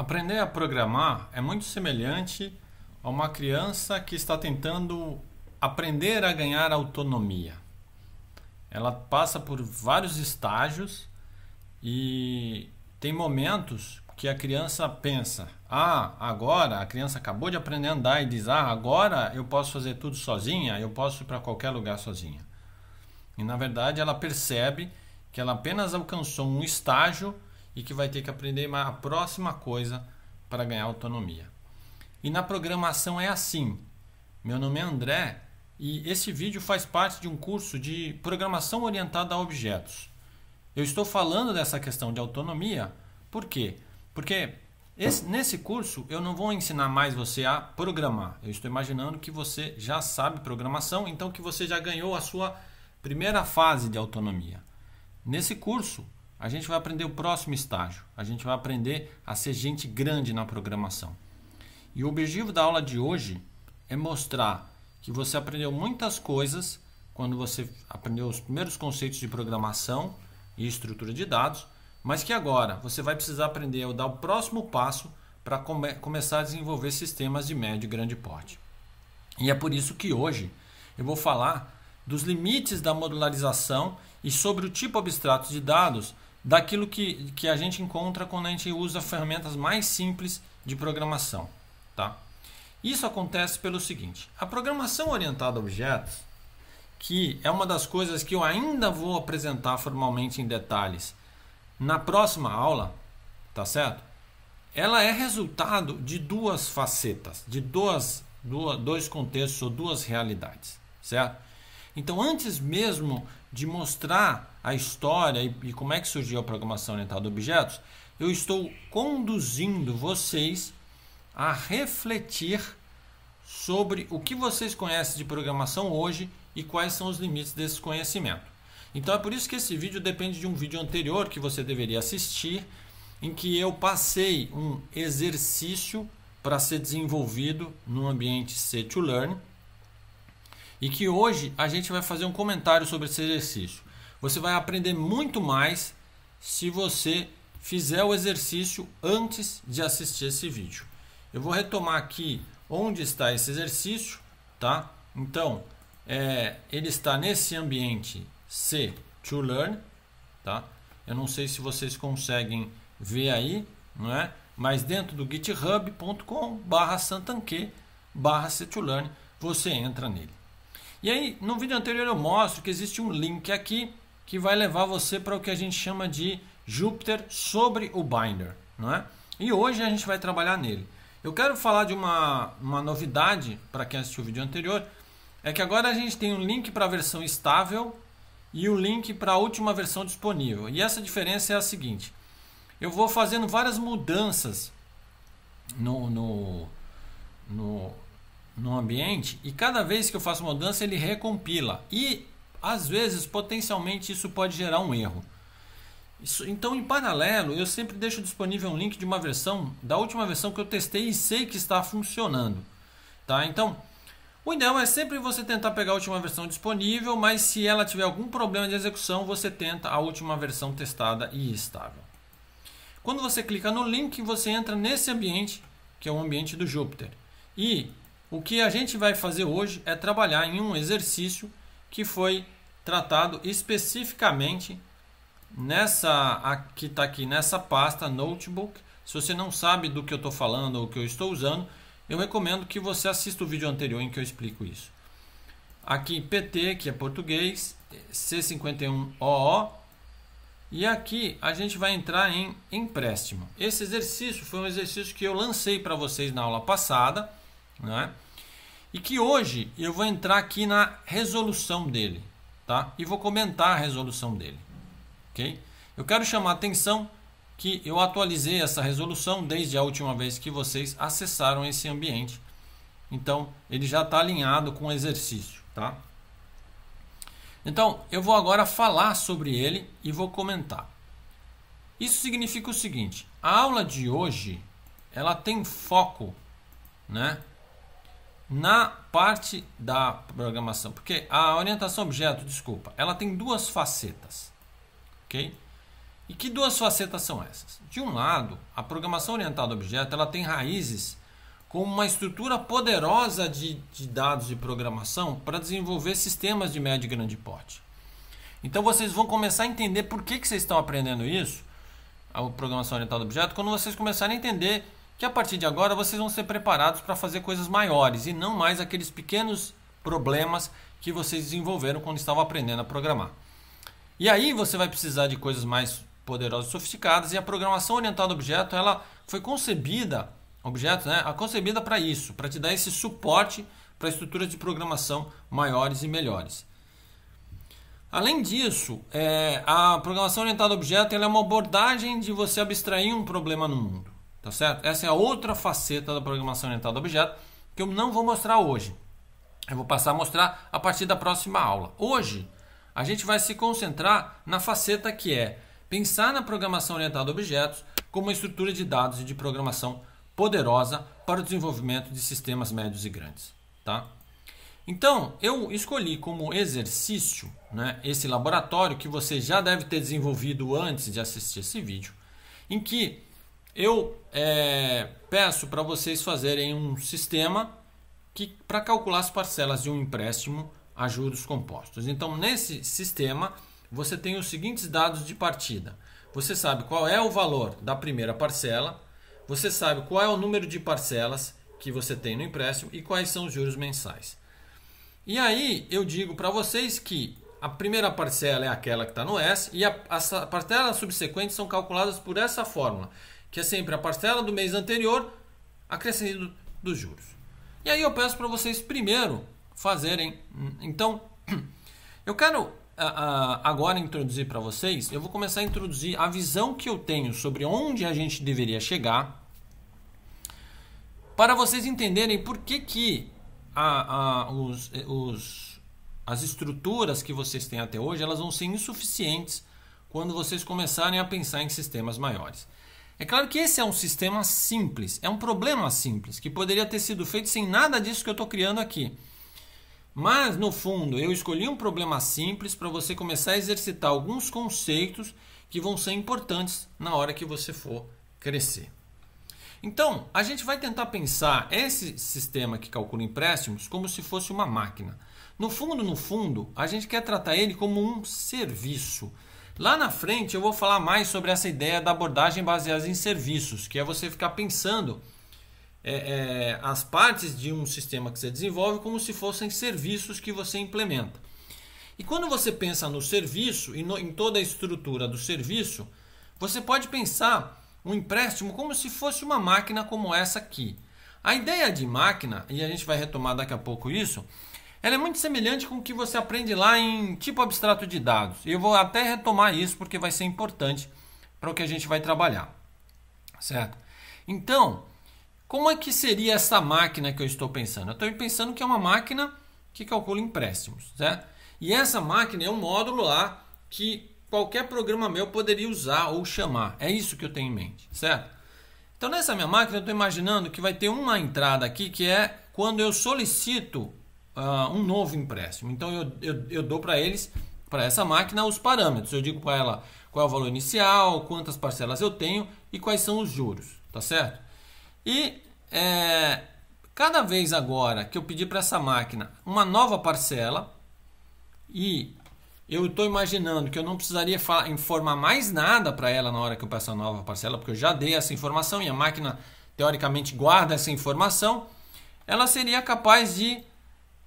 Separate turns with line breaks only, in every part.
Aprender a programar é muito semelhante a uma criança que está tentando aprender a ganhar autonomia. Ela passa por vários estágios e tem momentos que a criança pensa: "Ah, agora a criança acabou de aprender a andar e diz: "Ah, agora eu posso fazer tudo sozinha, eu posso ir para qualquer lugar sozinha". E na verdade ela percebe que ela apenas alcançou um estágio e que vai ter que aprender a próxima coisa para ganhar autonomia. E na programação é assim. Meu nome é André e esse vídeo faz parte de um curso de programação orientada a objetos. Eu estou falando dessa questão de autonomia, por quê? Porque esse, nesse curso eu não vou ensinar mais você a programar. Eu estou imaginando que você já sabe programação, então que você já ganhou a sua primeira fase de autonomia. Nesse curso, a gente vai aprender o próximo estágio. A gente vai aprender a ser gente grande na programação. E o objetivo da aula de hoje é mostrar que você aprendeu muitas coisas quando você aprendeu os primeiros conceitos de programação e estrutura de dados, mas que agora você vai precisar aprender a dar o próximo passo para come começar a desenvolver sistemas de médio e grande porte. E é por isso que hoje eu vou falar dos limites da modularização e sobre o tipo abstrato de dados daquilo que, que a gente encontra quando a gente usa ferramentas mais simples de programação. Tá? Isso acontece pelo seguinte: a programação orientada a objetos, que é uma das coisas que eu ainda vou apresentar formalmente em detalhes na próxima aula, tá certo? Ela é resultado de duas facetas, de duas, duas dois contextos ou duas realidades, certo? Então, antes mesmo de mostrar a história e, e como é que surgiu a programação orientada a objetos, eu estou conduzindo vocês a refletir sobre o que vocês conhecem de programação hoje e quais são os limites desse conhecimento. Então é por isso que esse vídeo depende de um vídeo anterior que você deveria assistir, em que eu passei um exercício para ser desenvolvido no ambiente C2Learn e que hoje a gente vai fazer um comentário sobre esse exercício. Você vai aprender muito mais se você fizer o exercício antes de assistir esse vídeo. Eu vou retomar aqui onde está esse exercício, tá? Então, é, ele está nesse ambiente C to learn, tá? Eu não sei se vocês conseguem ver aí, não é? Mas dentro do github.com/santanque/c learn, você entra nele. E aí, no vídeo anterior eu mostro que existe um link aqui que vai levar você para o que a gente chama de Jupyter sobre o Binder, não é? E hoje a gente vai trabalhar nele. Eu quero falar de uma, uma novidade para quem assistiu o vídeo anterior, é que agora a gente tem um link para a versão estável e o um link para a última versão disponível. E essa diferença é a seguinte: eu vou fazendo várias mudanças no, no, no no ambiente e cada vez que eu faço mudança ele recompila e às vezes potencialmente isso pode gerar um erro. Isso, então, em paralelo, eu sempre deixo disponível um link de uma versão da última versão que eu testei e sei que está funcionando. Tá? Então, o ideal é sempre você tentar pegar a última versão disponível, mas se ela tiver algum problema de execução, você tenta a última versão testada e estável. Quando você clica no link, você entra nesse ambiente, que é o ambiente do Jupyter. E o que a gente vai fazer hoje é trabalhar em um exercício que foi tratado especificamente nessa aqui está aqui nessa pasta notebook. Se você não sabe do que eu estou falando ou que eu estou usando, eu recomendo que você assista o vídeo anterior em que eu explico isso. Aqui PT, que é português, C51OO. E aqui a gente vai entrar em empréstimo. Esse exercício foi um exercício que eu lancei para vocês na aula passada né? E que hoje eu vou entrar aqui na resolução dele, tá? E vou comentar a resolução dele, ok? Eu quero chamar a atenção que eu atualizei essa resolução desde a última vez que vocês acessaram esse ambiente. Então, ele já está alinhado com o exercício, tá? Então, eu vou agora falar sobre ele e vou comentar. Isso significa o seguinte: a aula de hoje ela tem foco, né, na parte da programação, porque a orientação objeto, desculpa, ela tem duas facetas, ok? E que duas facetas são essas? De um lado, a programação orientada a objeto ela tem raízes como uma estrutura poderosa de, de dados de programação para desenvolver sistemas de médio e grande porte. Então vocês vão começar a entender por que, que vocês estão aprendendo isso, a programação orientada a objeto, quando vocês começarem a entender que a partir de agora vocês vão ser preparados para fazer coisas maiores e não mais aqueles pequenos problemas que vocês desenvolveram quando estavam aprendendo a programar. E aí você vai precisar de coisas mais poderosas e sofisticadas e a programação orientada a objeto, ela foi concebida, objeto, né? A concebida para isso, para te dar esse suporte para estruturas de programação maiores e melhores. Além disso, é, a programação orientada a objeto é uma abordagem de você abstrair um problema no mundo. Tá certo? Essa é a outra faceta da programação orientada a objeto que eu não vou mostrar hoje. Eu vou passar a mostrar a partir da próxima aula. Hoje, a gente vai se concentrar na faceta que é pensar na programação orientada a objetos como uma estrutura de dados e de programação poderosa para o desenvolvimento de sistemas médios e grandes. Tá? Então, eu escolhi como exercício né, esse laboratório que você já deve ter desenvolvido antes de assistir esse vídeo, em que eu é, peço para vocês fazerem um sistema que para calcular as parcelas de um empréstimo a juros compostos. Então, nesse sistema, você tem os seguintes dados de partida. Você sabe qual é o valor da primeira parcela, você sabe qual é o número de parcelas que você tem no empréstimo e quais são os juros mensais. E aí eu digo para vocês que a primeira parcela é aquela que está no S e as parcelas subsequentes são calculadas por essa fórmula que é sempre a parcela do mês anterior acrescido dos juros. E aí eu peço para vocês primeiro fazerem. Então, eu quero ah, ah, agora introduzir para vocês, eu vou começar a introduzir a visão que eu tenho sobre onde a gente deveria chegar, para vocês entenderem por que, que a, a, os, eh, os, as estruturas que vocês têm até hoje elas vão ser insuficientes quando vocês começarem a pensar em sistemas maiores. É claro que esse é um sistema simples, é um problema simples, que poderia ter sido feito sem nada disso que eu estou criando aqui. Mas, no fundo, eu escolhi um problema simples para você começar a exercitar alguns conceitos que vão ser importantes na hora que você for crescer. Então, a gente vai tentar pensar esse sistema que calcula empréstimos como se fosse uma máquina. No fundo, no fundo, a gente quer tratar ele como um serviço. Lá na frente eu vou falar mais sobre essa ideia da abordagem baseada em serviços, que é você ficar pensando é, é, as partes de um sistema que você desenvolve como se fossem serviços que você implementa. E quando você pensa no serviço e no, em toda a estrutura do serviço, você pode pensar um empréstimo como se fosse uma máquina como essa aqui. A ideia de máquina, e a gente vai retomar daqui a pouco isso, ela é muito semelhante com o que você aprende lá em tipo abstrato de dados. Eu vou até retomar isso porque vai ser importante para o que a gente vai trabalhar. Certo? Então, como é que seria essa máquina que eu estou pensando? Eu estou pensando que é uma máquina que calcula empréstimos, certo? E essa máquina é um módulo lá que qualquer programa meu poderia usar ou chamar. É isso que eu tenho em mente, certo? Então, nessa minha máquina, eu estou imaginando que vai ter uma entrada aqui que é quando eu solicito uh, um novo empréstimo. Então eu, eu, eu dou para eles, para essa máquina, os parâmetros. Eu digo para ela qual é o valor inicial, quantas parcelas eu tenho e quais são os juros, tá certo? E é, cada vez agora que eu pedir para essa máquina uma nova parcela e eu estou imaginando que eu não precisaria informar mais nada para ela na hora que eu peço a nova parcela, porque eu já dei essa informação e a máquina teoricamente guarda essa informação. Ela seria capaz de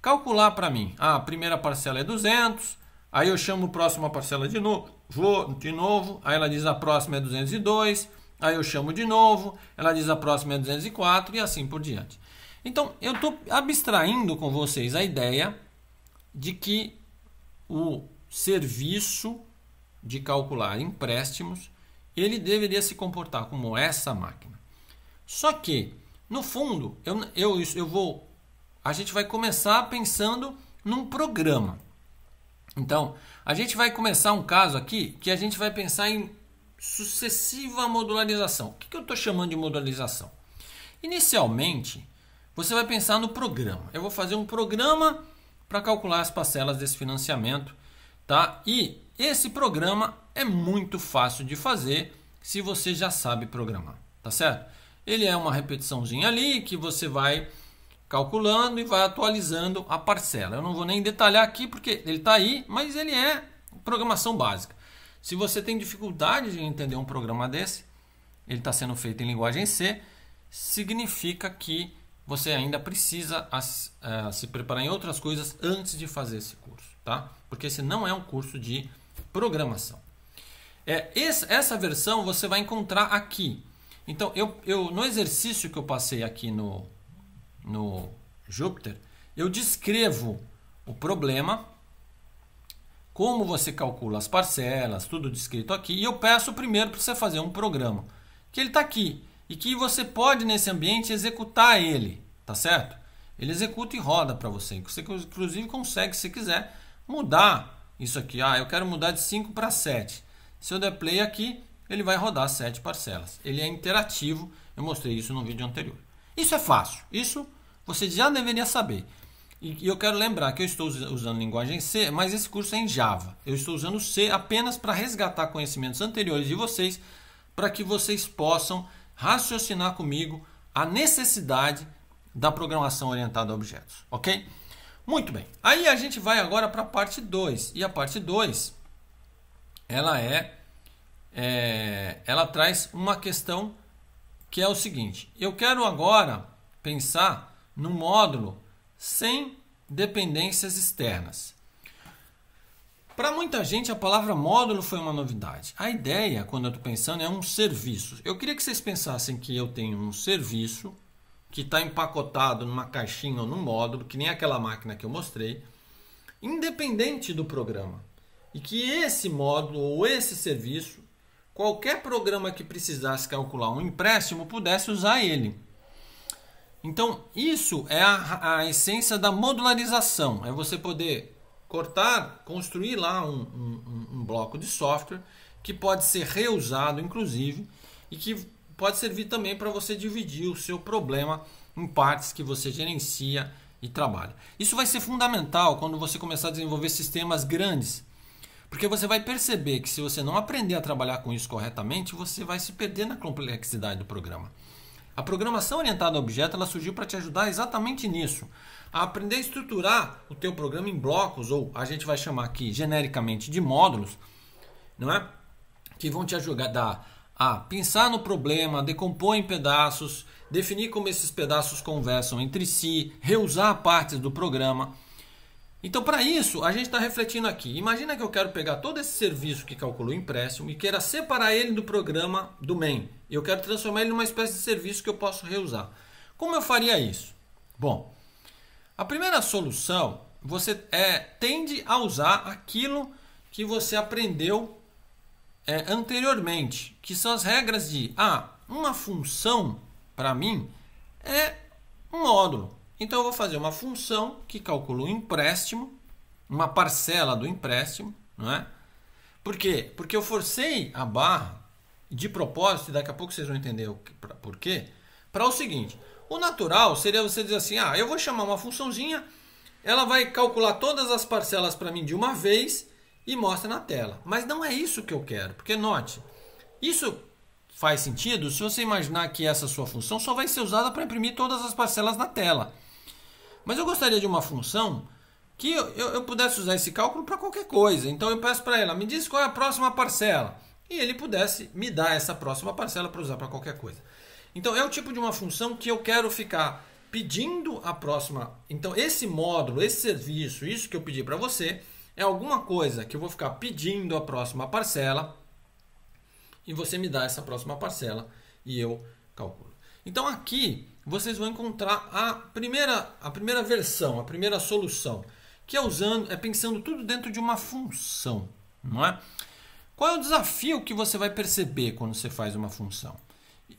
calcular para mim. Ah, a primeira parcela é 200, aí eu chamo a próxima parcela de novo, vou de novo, aí ela diz a próxima é 202, aí eu chamo de novo, ela diz a próxima é 204 e assim por diante. Então, eu estou abstraindo com vocês a ideia de que o serviço de calcular empréstimos, ele deveria se comportar como essa máquina. Só que, no fundo, eu, eu, eu vou a gente vai começar pensando num programa. Então, a gente vai começar um caso aqui que a gente vai pensar em sucessiva modularização. O que, eu estou chamando de modularização? Inicialmente, você vai pensar no programa. Eu vou fazer um programa para calcular as parcelas desse financiamento, tá? E esse programa é muito fácil de fazer se você já sabe programar, tá certo? Ele é uma repetiçãozinha ali que você vai calculando e vai atualizando a parcela. Eu não vou nem detalhar aqui porque ele está aí, mas ele é programação básica. Se você tem dificuldade de entender um programa desse, ele está sendo feito em linguagem C, significa que você ainda precisa eh, se preparar em outras coisas antes de fazer esse curso, tá? Porque esse não é um curso de programação. É, essa versão você vai encontrar aqui. Então, eu, eu no exercício que eu passei aqui no, no Júpiter, eu descrevo o problema, como você calcula as parcelas, tudo descrito aqui, e eu peço primeiro para você fazer um programa, que ele está aqui, e que você pode, nesse ambiente, executar ele, tá certo? Ele executa e roda para você, você inclusive consegue, se quiser, mudar isso aqui. Ah, eu quero mudar de 5 para 7. Se eu der play aqui, ele vai rodar 7 parcelas. Ele é interativo, eu mostrei isso no vídeo anterior. Isso é fácil. Isso você já deveria saber. E eu quero lembrar que eu estou usando linguagem C, mas esse curso é em Java. Eu estou usando C apenas para resgatar conhecimentos anteriores de vocês, para que vocês possam raciocinar comigo a necessidade da programação orientada a objetos, ok? Muito bem. Aí a gente vai agora para a parte 2. E a parte 2, ela é, é, ela traz uma questão que é o seguinte: eu quero agora pensar num módulo sem dependências externas. Para muita gente, a palavra módulo foi uma novidade. A ideia, quando eu estou pensando, é um serviço. Eu queria que vocês pensassem que eu tenho um serviço que está empacotado numa caixinha ou num módulo, que nem aquela máquina que eu mostrei, independente do programa. E que esse módulo ou esse serviço qualquer programa que precisasse calcular um empréstimo pudesse usar ele. Então, isso é a, a essência da modularização: é você poder cortar, construir lá um, um, um bloco de software que pode ser reusado, inclusive, e que pode servir também para você dividir o seu problema em partes que você gerencia e trabalha. Isso vai ser fundamental quando você começar a desenvolver sistemas grandes, porque você vai perceber que se você não aprender a trabalhar com isso corretamente, você vai se perder na complexidade do programa. A programação orientada a objeto ela surgiu para te ajudar exatamente nisso, a aprender a estruturar o teu programa em blocos ou a gente vai chamar aqui genericamente de módulos, não é? Que vão te ajudar a pensar no problema, decompor em pedaços, definir como esses pedaços conversam entre si, reusar partes do programa. Então, para isso, a gente está refletindo aqui. Imagina que eu quero pegar todo esse serviço que calculou o empréstimo e queira separar ele do programa do main. Eu quero transformar ele numa espécie de serviço que eu posso reusar. Como eu faria isso? Bom, a primeira solução, você é, tende a usar aquilo que você aprendeu é, anteriormente, que são as regras de ah, uma função, para mim, é um módulo. Então eu vou fazer uma função que calcula o um empréstimo, uma parcela do empréstimo, não é? Por quê? Porque eu forcei a barra de propósito, e daqui a pouco vocês vão entender o que, pra, por quê, para o seguinte: o natural seria você dizer assim, ah, eu vou chamar uma funçãozinha, ela vai calcular todas as parcelas para mim de uma vez e mostra na tela. Mas não é isso que eu quero, porque note, isso faz sentido se você imaginar que essa sua função só vai ser usada para imprimir todas as parcelas na tela. Mas eu gostaria de uma função que eu, eu, eu pudesse usar esse cálculo para qualquer coisa. Então eu peço para ela, me diz qual é a próxima parcela. E ele pudesse me dar essa próxima parcela para usar para qualquer coisa. Então é o tipo de uma função que eu quero ficar pedindo a próxima. Então esse módulo, esse serviço, isso que eu pedi para você, é alguma coisa que eu vou ficar pedindo a próxima parcela e você me dá essa próxima parcela e eu calculo. Então aqui vocês vão encontrar a primeira, a primeira versão, a primeira solução, que é usando, é pensando tudo dentro de uma função, não é? Qual é o desafio que você vai perceber quando você faz uma função?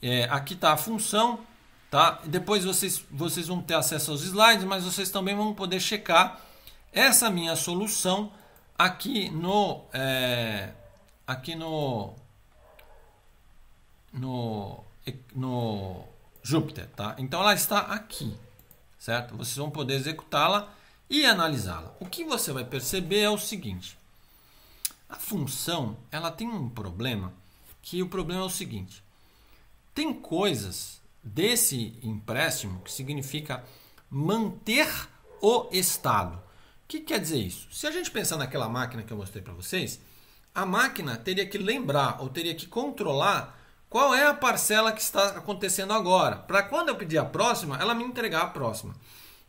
É, aqui está a função, tá? Depois vocês, vocês vão ter acesso aos slides, mas vocês também vão poder checar essa minha solução aqui no é, aqui no no no Júpiter, tá? Então ela está aqui, certo? Vocês vão poder executá-la e analisá-la. O que você vai perceber é o seguinte: a função ela tem um problema que o problema é o seguinte: tem coisas desse empréstimo que significa manter o estado. O que quer dizer isso? Se a gente pensar naquela máquina que eu mostrei para vocês, a máquina teria que lembrar ou teria que controlar qual é a parcela que está acontecendo agora, para quando eu pedir a próxima, ela me entregar a próxima.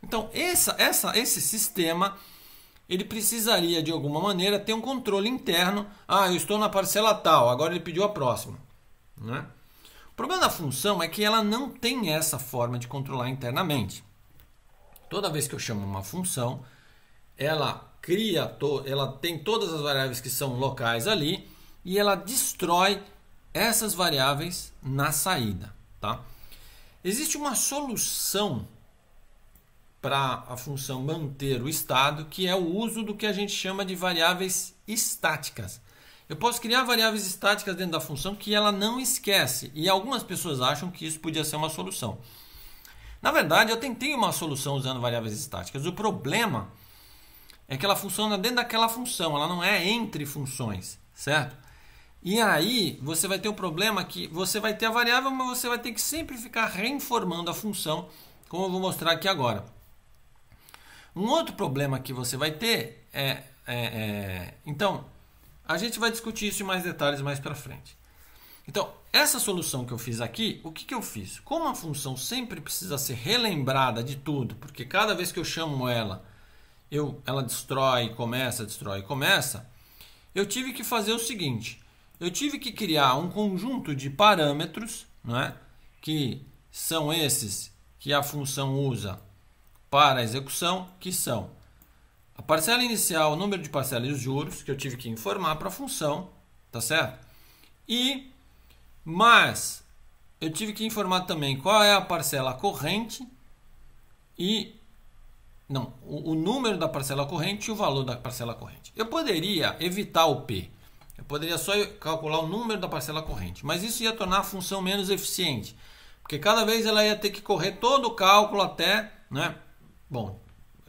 Então, essa, essa, esse sistema ele precisaria de alguma maneira ter um controle interno. Ah, eu estou na parcela tal, agora ele pediu a próxima. Né? O problema da função é que ela não tem essa forma de controlar internamente. Toda vez que eu chamo uma função, ela cria, ela tem todas as variáveis que são locais ali e ela destrói essas variáveis na saída. Tá? Existe uma solução para a função manter o estado, que é o uso do que a gente chama de variáveis estáticas. Eu posso criar variáveis estáticas dentro da função que ela não esquece, e algumas pessoas acham que isso podia ser uma solução. Na verdade, eu tentei uma solução usando variáveis estáticas. O problema é que ela funciona dentro daquela função, ela não é entre funções, certo? E aí você vai ter o problema que você vai ter a variável, mas você vai ter que sempre ficar reinformando a função, como eu vou mostrar aqui agora. Um outro problema que você vai ter é, é, é então a gente vai discutir isso em mais detalhes mais para frente. Então, essa solução que eu fiz aqui, o que, que eu fiz? Como a função sempre precisa ser relembrada de tudo, porque cada vez que eu chamo ela, eu, ela destrói, começa, destrói, começa, eu tive que fazer o seguinte: eu tive que criar um conjunto de parâmetros, né, que são esses que a função usa para a execução, que são a parcela inicial, o número de parcelas e os juros, que eu tive que informar para a função, tá certo? E, mas, eu tive que informar também qual é a parcela corrente e, não, o, o número da parcela corrente e o valor da parcela corrente. Eu poderia evitar o P, eu poderia só calcular o número da parcela corrente, mas isso ia tornar a função menos eficiente, porque cada vez ela ia ter que correr todo o cálculo até, né? Bom,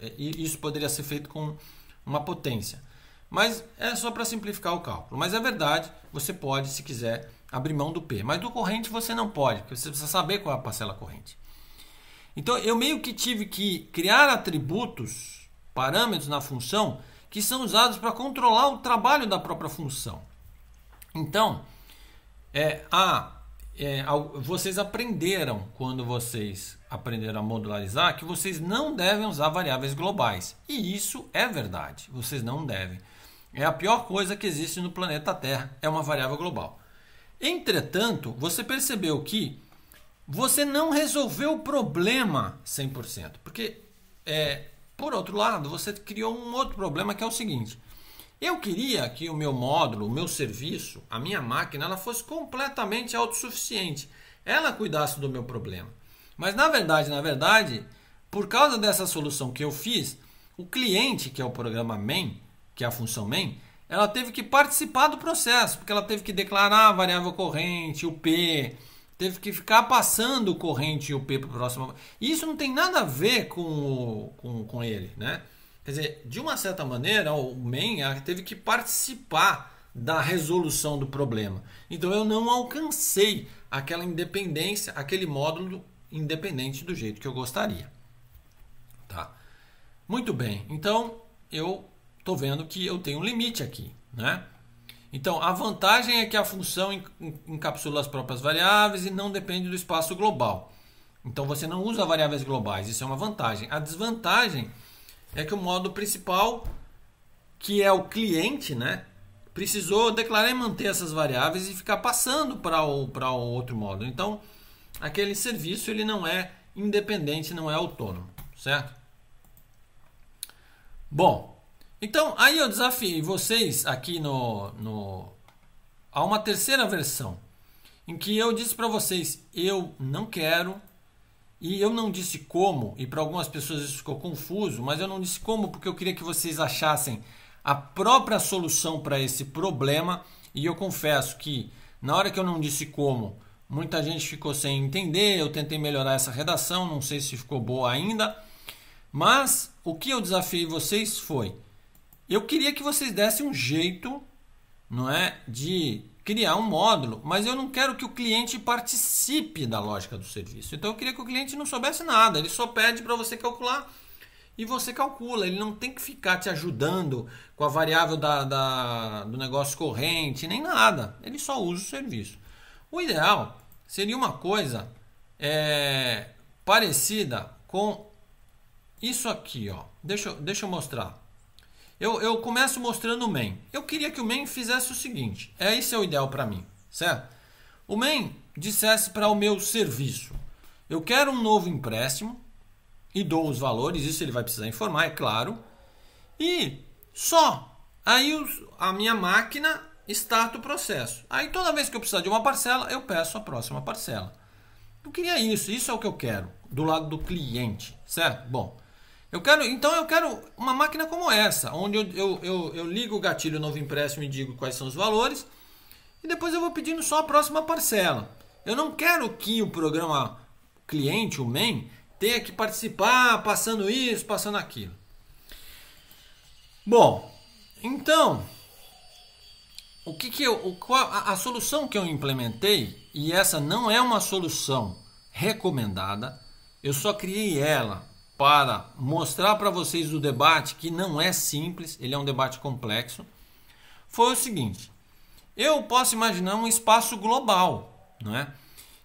é, isso poderia ser feito com uma potência. Mas é só para simplificar o cálculo. Mas é verdade, você pode, se quiser, abrir mão do P. Mas do corrente você não pode, porque você precisa saber qual é a parcela corrente. Então eu meio que tive que criar atributos, parâmetros na função que são usados para controlar o trabalho da própria função. Então, é, a, é, a, vocês aprenderam, quando vocês aprenderam a modularizar, que vocês não devem usar variáveis globais. E isso é verdade, vocês não devem. É a pior coisa que existe no planeta Terra, é uma variável global. Entretanto, você percebeu que você não resolveu o problema 100%, porque é, por outro lado, você criou um outro problema que é o seguinte: eu queria que o meu módulo, o meu serviço, a minha máquina, ela fosse completamente autossuficiente. Ela cuidasse do meu problema. Mas na verdade, na verdade, por causa dessa solução que eu fiz, o cliente, que é o programa main, que é a função main, ela teve que participar do processo, porque ela teve que declarar a variável corrente, o P, teve que ficar passando o corrente e o P para o próximo. E isso não tem nada a ver com, com, com ele, né? Quer dizer, de uma certa maneira, o Menger é teve que participar da resolução do problema. Então eu não alcancei aquela independência, aquele módulo independente do jeito que eu gostaria. Tá? Muito bem. Então eu estou vendo que eu tenho um limite aqui, né? Então, a vantagem é que a função encapsula as próprias variáveis e não depende do espaço global. Então, você não usa variáveis globais, isso é uma vantagem. A desvantagem é que o modo principal, que é o cliente, né, precisou declarar e manter essas variáveis e ficar passando para o, o outro modo. Então, aquele serviço ele não é independente, não é autônomo, certo? Bom, então, aí eu desafiei vocês aqui no, no a uma terceira versão, em que eu disse para vocês, eu não quero, e eu não disse como, e para algumas pessoas isso ficou confuso, mas eu não disse como porque eu queria que vocês achassem a própria solução para esse problema, e eu confesso que na hora que eu não disse como, muita gente ficou sem entender, eu tentei melhorar essa redação, não sei se ficou boa ainda, mas o que eu desafiei vocês foi eu queria que vocês dessem um jeito, não é, de criar um módulo, mas eu não quero que o cliente participe da lógica do serviço. Então eu queria que o cliente não soubesse nada, ele só pede para você calcular e você calcula. Ele não tem que ficar te ajudando com a variável da, da, do negócio corrente, nem nada. Ele só usa o serviço. O ideal seria uma coisa é, parecida com isso aqui. Ó. Deixa, deixa eu mostrar. Eu, eu começo mostrando o main. Eu queria que o main fizesse o seguinte: é esse é o ideal para mim, certo? O main dissesse para o meu serviço: eu quero um novo empréstimo e dou os valores, isso ele vai precisar informar, é claro. E só. Aí os, a minha máquina starta o processo. Aí toda vez que eu precisar de uma parcela, eu peço a próxima parcela. Eu queria isso, isso é o que eu quero do lado do cliente, certo? Bom, eu quero, então eu quero uma máquina como essa, onde eu, eu, eu, eu ligo o gatilho novo empréstimo e digo quais são os valores, e depois eu vou pedindo só a próxima parcela. Eu não quero que o programa cliente, o MEM, tenha que participar passando isso, passando aquilo. Bom, então o que, que eu, o, a, a solução que eu implementei e essa não é uma solução recomendada, eu só criei ela para mostrar para vocês o debate, que não é simples, ele é um debate complexo, foi o seguinte: eu posso imaginar um espaço global, não é?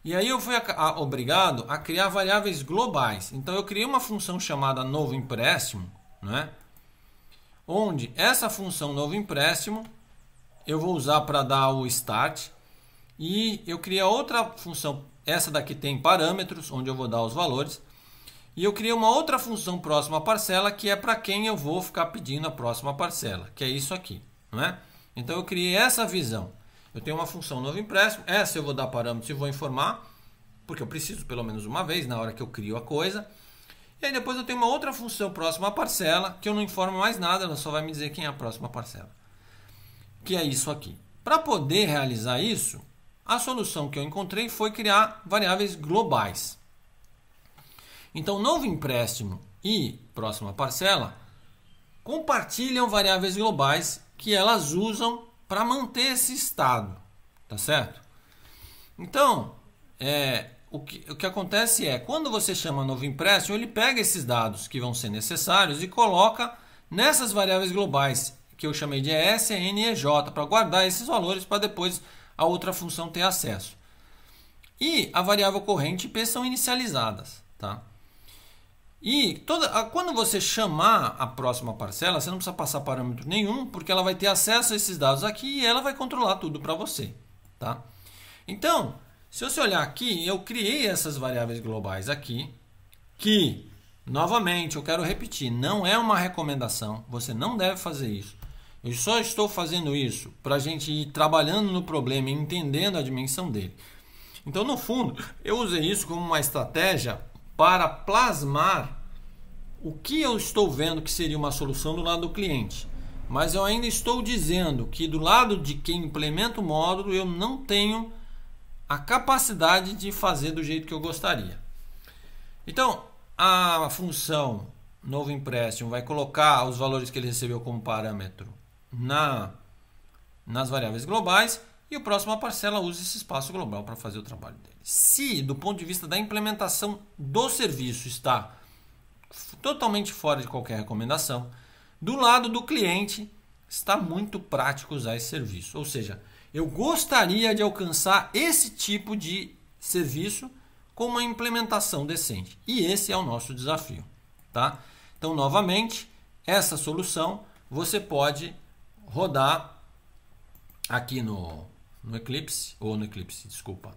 E aí eu fui a, a, obrigado a criar variáveis globais. Então eu criei uma função chamada novo empréstimo, né? Onde essa função novo empréstimo eu vou usar para dar o start e eu criei outra função, essa daqui tem parâmetros onde eu vou dar os valores e eu criei uma outra função próxima parcela, que é para quem eu vou ficar pedindo a próxima parcela, que é isso aqui, não é? Então eu criei essa visão. Eu tenho uma função novo empréstimo, essa eu vou dar parâmetros e vou informar, porque eu preciso pelo menos uma vez na hora que eu crio a coisa. E aí depois eu tenho uma outra função próxima parcela, que eu não informo mais nada, ela só vai me dizer quem é a próxima parcela. Que é isso aqui. Para poder realizar isso, a solução que eu encontrei foi criar variáveis globais. Então, novo empréstimo e próxima parcela compartilham variáveis globais que elas usam para manter esse estado, tá certo? Então, é, o, que, o que acontece é, quando você chama novo empréstimo, ele pega esses dados que vão ser necessários e coloca nessas variáveis globais, que eu chamei de S, N e J para guardar esses valores para depois a outra função ter acesso. E a variável corrente e P são inicializadas, tá? E toda, quando você chamar a próxima parcela, você não precisa passar parâmetro nenhum, porque ela vai ter acesso a esses dados aqui e ela vai controlar tudo para você. Tá? Então, se você olhar aqui, eu criei essas variáveis globais aqui, que, novamente, eu quero repetir, não é uma recomendação, você não deve fazer isso. Eu só estou fazendo isso para a gente ir trabalhando no problema e entendendo a dimensão dele. Então, no fundo, eu usei isso como uma estratégia para plasmar o que eu estou vendo que seria uma solução do lado do cliente. Mas eu ainda estou dizendo que do lado de quem implementa o módulo eu não tenho a capacidade de fazer do jeito que eu gostaria. Então, a função novo empréstimo vai colocar os valores que ele recebeu como parâmetro na nas variáveis globais e o próximo a parcela usa esse espaço global para fazer o trabalho dele. Se, do ponto de vista da implementação do serviço, está totalmente fora de qualquer recomendação, do lado do cliente está muito prático usar esse serviço. Ou seja, eu gostaria de alcançar esse tipo de serviço com uma implementação decente. E esse é o nosso desafio, tá? Então, novamente, essa solução você pode rodar aqui no no eclipse, ou no eclipse, desculpa,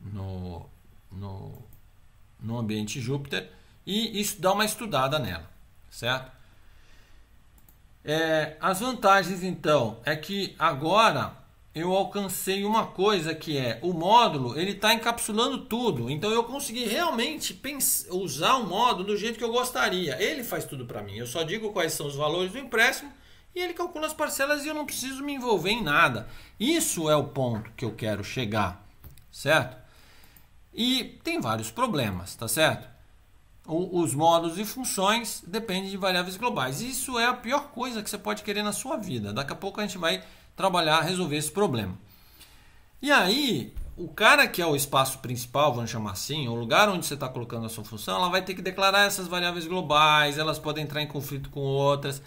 no, no, no ambiente Júpiter, e isso dá uma estudada nela, certo? É, as vantagens então é que agora eu alcancei uma coisa que é o módulo ele está encapsulando tudo, então eu consegui realmente pensar, usar o módulo do jeito que eu gostaria. Ele faz tudo para mim. Eu só digo quais são os valores do empréstimo e ele calcula as parcelas e eu não preciso me envolver em nada. Isso é o ponto que eu quero chegar, certo? E tem vários problemas, tá certo? O, os modos e funções dependem de variáveis globais. Isso é a pior coisa que você pode querer na sua vida. Daqui a pouco a gente vai trabalhar, resolver esse problema. E aí, o cara que é o espaço principal, vamos chamar assim, o lugar onde você está colocando a sua função, ela vai ter que declarar essas variáveis globais, elas podem entrar em conflito com outras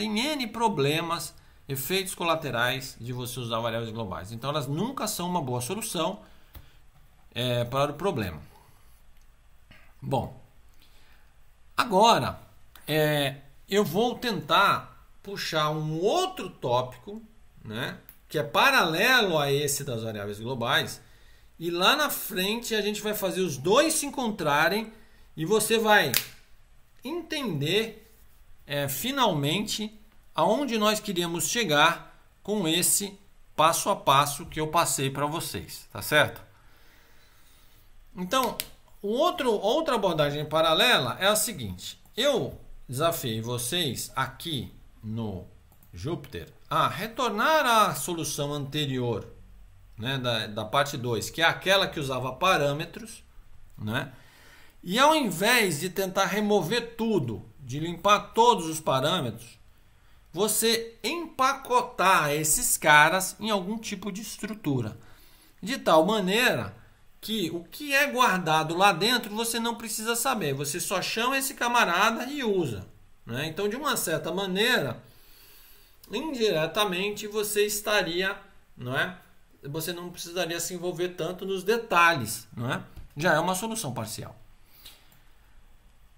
tem N problemas, efeitos colaterais de você usar variáveis globais. Então elas nunca são uma boa solução é, para o problema. Bom, agora é, eu vou tentar puxar um outro tópico, né, que é paralelo a esse das variáveis globais, e lá na frente a gente vai fazer os dois se encontrarem e você vai entender é, finalmente aonde nós queríamos chegar com esse passo a passo que eu passei para vocês, tá certo? Então, o outro, outra abordagem paralela é a seguinte: eu desafiei vocês aqui no Júpiter a retornar à solução anterior né, da, da parte 2, que é aquela que usava parâmetros, né? E ao invés de tentar remover tudo de limpar todos os parâmetros, você empacotar esses caras em algum tipo de estrutura, de tal maneira que o que é guardado lá dentro você não precisa saber, você só chama esse camarada e usa. Né? Então, de uma certa maneira, indiretamente você estaria, não é? Você não precisaria se envolver tanto nos detalhes, não é? Já é uma solução parcial.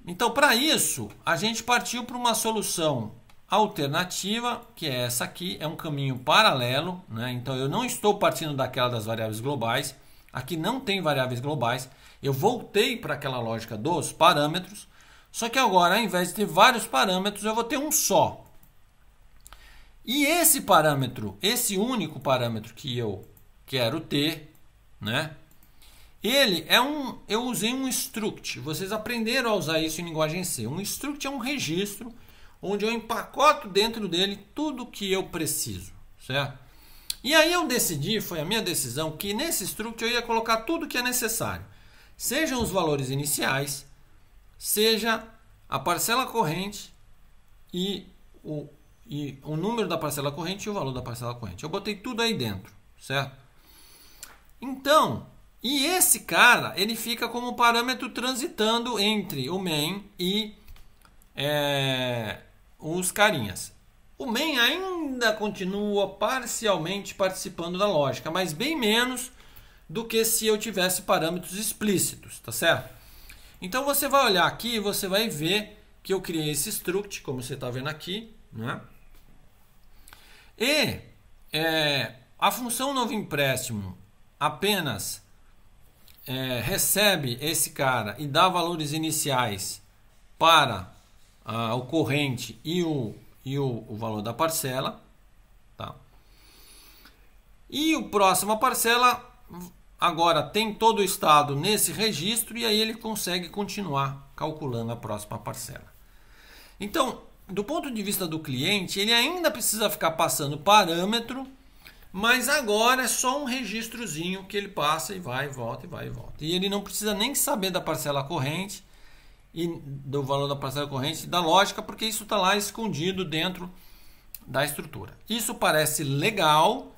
Então, para isso, a gente partiu para uma solução alternativa, que é essa aqui, é um caminho paralelo. Né? Então, eu não estou partindo daquela das variáveis globais. Aqui não tem variáveis globais. Eu voltei para aquela lógica dos parâmetros. Só que agora, ao invés de ter vários parâmetros, eu vou ter um só. E esse parâmetro, esse único parâmetro que eu quero ter, né? Ele é um. Eu usei um struct. Vocês aprenderam a usar isso em linguagem C. Um struct é um registro onde eu empacoto dentro dele tudo que eu preciso, certo? E aí eu decidi, foi a minha decisão, que nesse struct eu ia colocar tudo que é necessário. Sejam os valores iniciais, seja a parcela corrente e o, e o número da parcela corrente e o valor da parcela corrente. Eu botei tudo aí dentro, certo? Então, e esse cara, ele fica como parâmetro transitando entre o main e é, os carinhas. O main ainda continua parcialmente participando da lógica, mas bem menos do que se eu tivesse parâmetros explícitos, tá certo? Então você vai olhar aqui e você vai ver que eu criei esse struct, como você está vendo aqui, né? E é, a função novo empréstimo apenas é, recebe esse cara e dá valores iniciais para ah, o corrente e o, e o, o valor da parcela. Tá? E o próximo a parcela agora tem todo o estado nesse registro e aí ele consegue continuar calculando a próxima parcela. Então, do ponto de vista do cliente, ele ainda precisa ficar passando parâmetro mas agora é só um registrozinho que ele passa e vai e volta e vai e volta. E ele não precisa nem saber da parcela corrente e do valor da parcela corrente, da lógica, porque isso está lá escondido dentro da estrutura. Isso parece legal,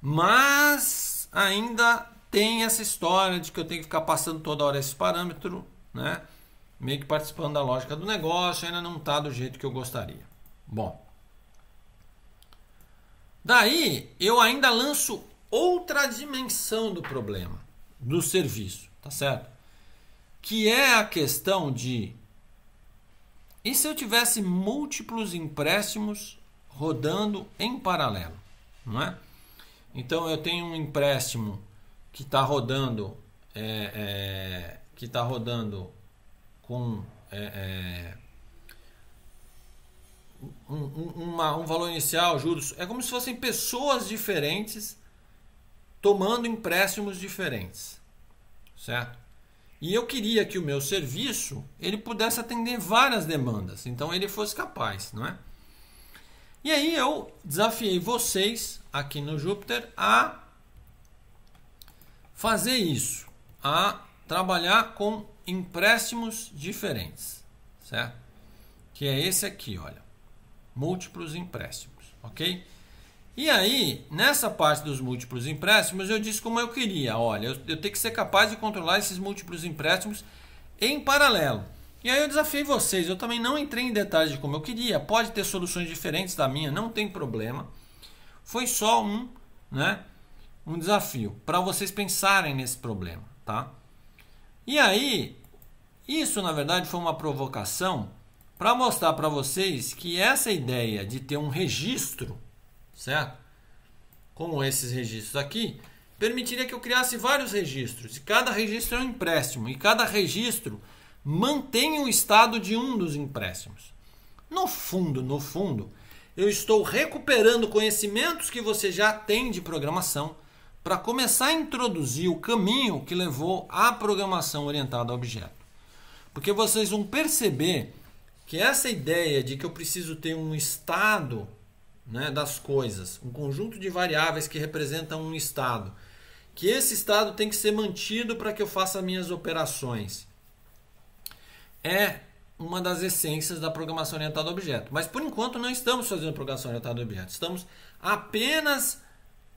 mas ainda tem essa história de que eu tenho que ficar passando toda hora esse parâmetro, né? Meio que participando da lógica do negócio, ainda não está do jeito que eu gostaria. Bom, Daí eu ainda lanço outra dimensão do problema, do serviço, tá certo? Que é a questão de e se eu tivesse múltiplos empréstimos rodando em paralelo, não é? Então eu tenho um empréstimo que está rodando, é, é, que está rodando com é, é um, uma, um valor inicial, juros. É como se fossem pessoas diferentes tomando empréstimos diferentes, certo? E eu queria que o meu serviço ele pudesse atender várias demandas, então ele fosse capaz, não é? E aí eu desafiei vocês aqui no Júpiter a fazer isso, a trabalhar com empréstimos diferentes, certo? Que é esse aqui, olha múltiplos empréstimos, ok? E aí, nessa parte dos múltiplos empréstimos, eu disse como eu queria. Olha, eu, eu tenho que ser capaz de controlar esses múltiplos empréstimos em paralelo. E aí eu desafiei vocês, eu também não entrei em detalhes de como eu queria, pode ter soluções diferentes da minha, não tem problema. Foi só um, né, um desafio para vocês pensarem nesse problema, tá? E aí, isso na verdade foi uma provocação para mostrar para vocês que essa ideia de ter um registro, certo? Como esses registros aqui, permitiria que eu criasse vários registros. E cada registro é um empréstimo. E cada registro mantém o estado de um dos empréstimos. No fundo, no fundo, eu estou recuperando conhecimentos que você já tem de programação para começar a introduzir o caminho que levou à programação orientada a objeto. Porque vocês vão perceber que é essa ideia de que eu preciso ter um estado né, das coisas, um conjunto de variáveis que representam um estado, que esse estado tem que ser mantido para que eu faça minhas operações, é uma das essências da programação orientada a objeto. Mas por enquanto não estamos fazendo programação orientada a objeto, estamos apenas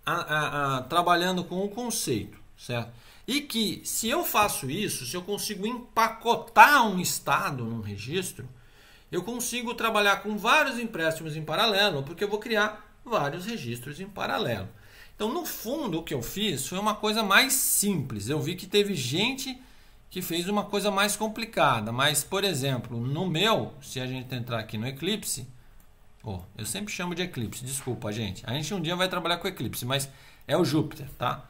a, a, a, trabalhando com o conceito, certo? E que se eu faço isso, se eu consigo empacotar um estado num registro, eu consigo trabalhar com vários empréstimos em paralelo, porque eu vou criar vários registros em paralelo. Então, no fundo, o que eu fiz foi uma coisa mais simples. Eu vi que teve gente que fez uma coisa mais complicada, mas, por exemplo, no meu, se a gente entrar aqui no Eclipse, oh, eu sempre chamo de Eclipse, desculpa, gente. A gente um dia vai trabalhar com Eclipse, mas é o Júpiter, tá?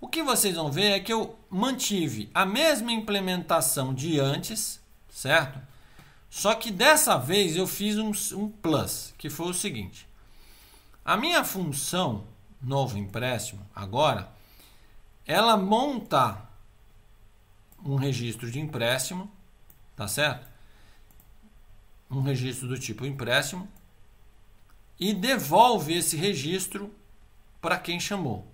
O que vocês vão ver é que eu mantive a mesma implementação de antes, certo? Só que dessa vez eu fiz um, um plus, que foi o seguinte. A minha função novo empréstimo agora, ela monta um registro de empréstimo, tá certo? Um registro do tipo empréstimo e devolve esse registro para quem chamou,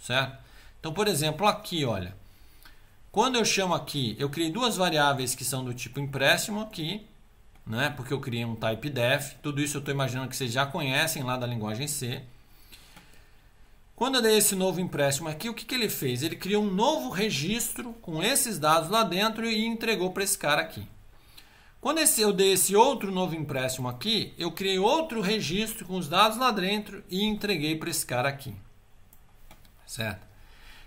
certo? Então, por exemplo, aqui, olha. Quando eu chamo aqui, eu criei duas variáveis que são do tipo empréstimo aqui né? porque eu criei um type def. Tudo isso eu estou imaginando que vocês já conhecem lá da linguagem C. Quando eu dei esse novo empréstimo aqui, o que, que ele fez? Ele criou um novo registro com esses dados lá dentro e entregou para esse cara aqui. Quando esse, eu dei esse outro novo empréstimo aqui, eu criei outro registro com os dados lá dentro e entreguei para esse cara aqui. Certo?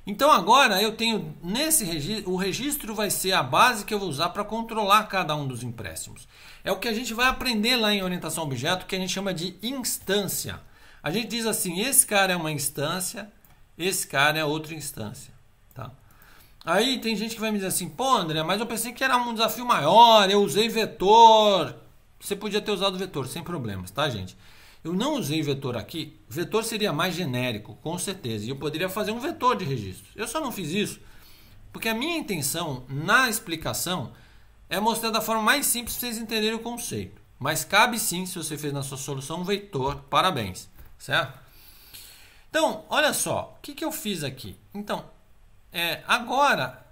Então agora eu tenho nesse registro, o registro vai ser a base que eu vou usar para controlar cada um dos empréstimos. É o que a gente vai aprender lá em orientação objeto, que a gente chama de instância. A gente diz assim, esse cara é uma instância, esse cara é outra instância, tá? Aí tem gente que vai me dizer assim, pô André, mas eu pensei que era um desafio maior, eu usei vetor. Você podia ter usado vetor, sem problemas, tá gente? Eu não usei vetor aqui, vetor seria mais genérico, com certeza, e eu poderia fazer um vetor de registros. Eu só não fiz isso porque a minha intenção na explicação é mostrar da forma mais simples para vocês entenderem o conceito. Mas cabe sim, se você fez na sua solução, um vetor, parabéns, certo? Então, olha só, o que, que eu fiz aqui? Então, é, agora,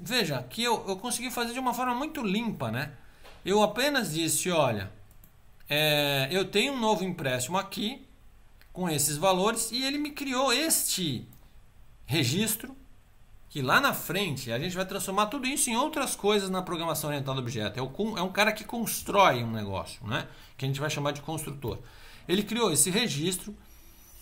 veja que eu, eu consegui fazer de uma forma muito limpa, né? Eu apenas disse, olha, é, eu tenho um novo empréstimo aqui com esses valores e ele me criou este registro que lá na frente a gente vai transformar tudo isso em outras coisas na programação orientada a objeto. É, o, é um cara que constrói um negócio, né? que a gente vai chamar de construtor. Ele criou esse registro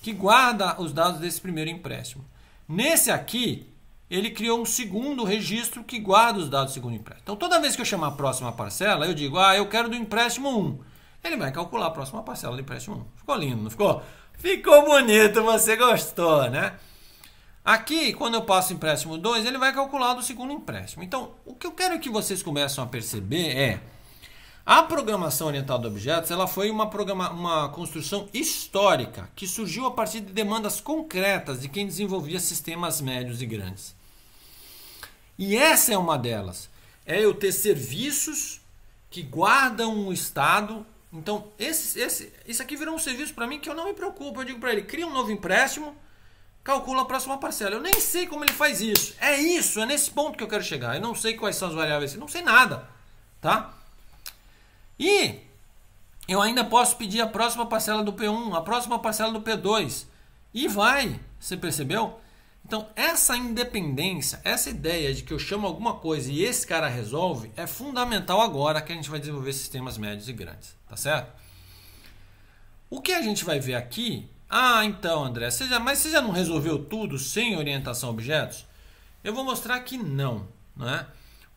que guarda os dados desse primeiro empréstimo. Nesse aqui, ele criou um segundo registro que guarda os dados do segundo empréstimo. Então, toda vez que eu chamar a próxima parcela, eu digo, ah, eu quero do empréstimo 1 ele vai calcular a próxima parcela de empréstimo Ficou lindo, não ficou? Ficou bonito, você gostou, né? Aqui, quando eu passo empréstimo 2, ele vai calcular do segundo empréstimo. Então, o que eu quero que vocês começam a perceber é a programação orientada a objetos, ela foi uma, programa, uma construção histórica que surgiu a partir de demandas concretas de quem desenvolvia sistemas médios e grandes. E essa é uma delas. É eu ter serviços que guardam o estado então, esse, esse, isso aqui virou um serviço para mim que eu não me preocupo. Eu digo para ele, cria um novo empréstimo, calcula a próxima parcela. Eu nem sei como ele faz isso. É isso, é nesse ponto que eu quero chegar. Eu não sei quais são as variáveis, não sei nada, tá? E eu ainda posso pedir a próxima parcela do P1, a próxima parcela do P2 e vai, você percebeu? Então, essa independência, essa ideia de que eu chamo alguma coisa e esse cara resolve, é fundamental agora que a gente vai desenvolver sistemas médios e grandes, tá certo? O que a gente vai ver aqui. Ah, então, André, você já, mas você já não resolveu tudo sem orientação a objetos? Eu vou mostrar que não, né?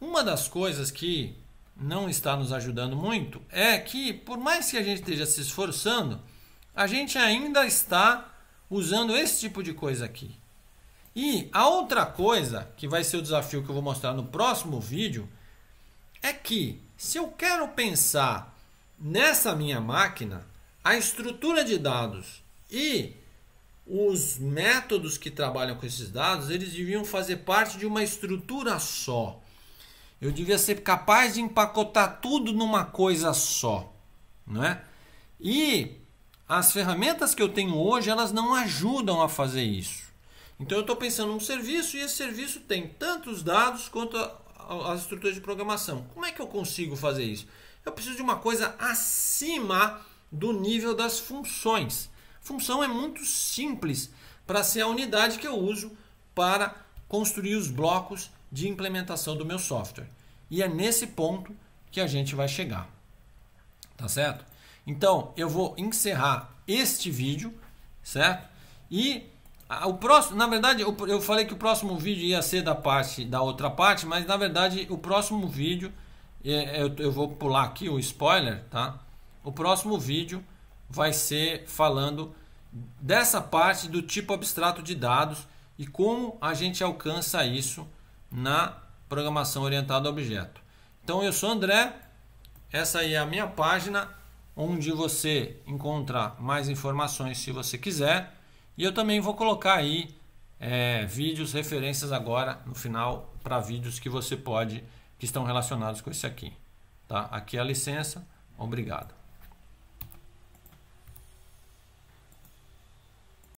Uma das coisas que não está nos ajudando muito é que, por mais que a gente esteja se esforçando, a gente ainda está usando esse tipo de coisa aqui, e a outra coisa que vai ser o desafio que eu vou mostrar no próximo vídeo é que se eu quero pensar nessa minha máquina, a estrutura de dados e os métodos que trabalham com esses dados, eles deviam fazer parte de uma estrutura só. Eu devia ser capaz de empacotar tudo numa coisa só, não é? E as ferramentas que eu tenho hoje, elas não ajudam a fazer isso. Então eu estou pensando num serviço e esse serviço tem tantos dados quanto as estruturas de programação. Como é que eu consigo fazer isso? Eu preciso de uma coisa acima do nível das funções. função é muito simples para ser a unidade que eu uso para construir os blocos de implementação do meu software. E é nesse ponto que a gente vai chegar. Tá certo? Então, eu vou encerrar este vídeo, certo? E o próximo, na verdade, eu, eu falei que o próximo vídeo ia ser da parte da outra parte, mas na verdade o próximo vídeo é, é, eu, eu vou pular aqui o spoiler, tá? O próximo vídeo vai ser falando dessa parte do tipo abstrato de dados e como a gente alcança isso na programação orientada a objeto. Então eu sou André, essa aí é a minha página onde você encontra mais informações se você quiser. E eu também vou colocar aí é, vídeos, referências agora no final para vídeos que você pode, que estão relacionados com esse aqui. Tá? Aqui é a licença, obrigado.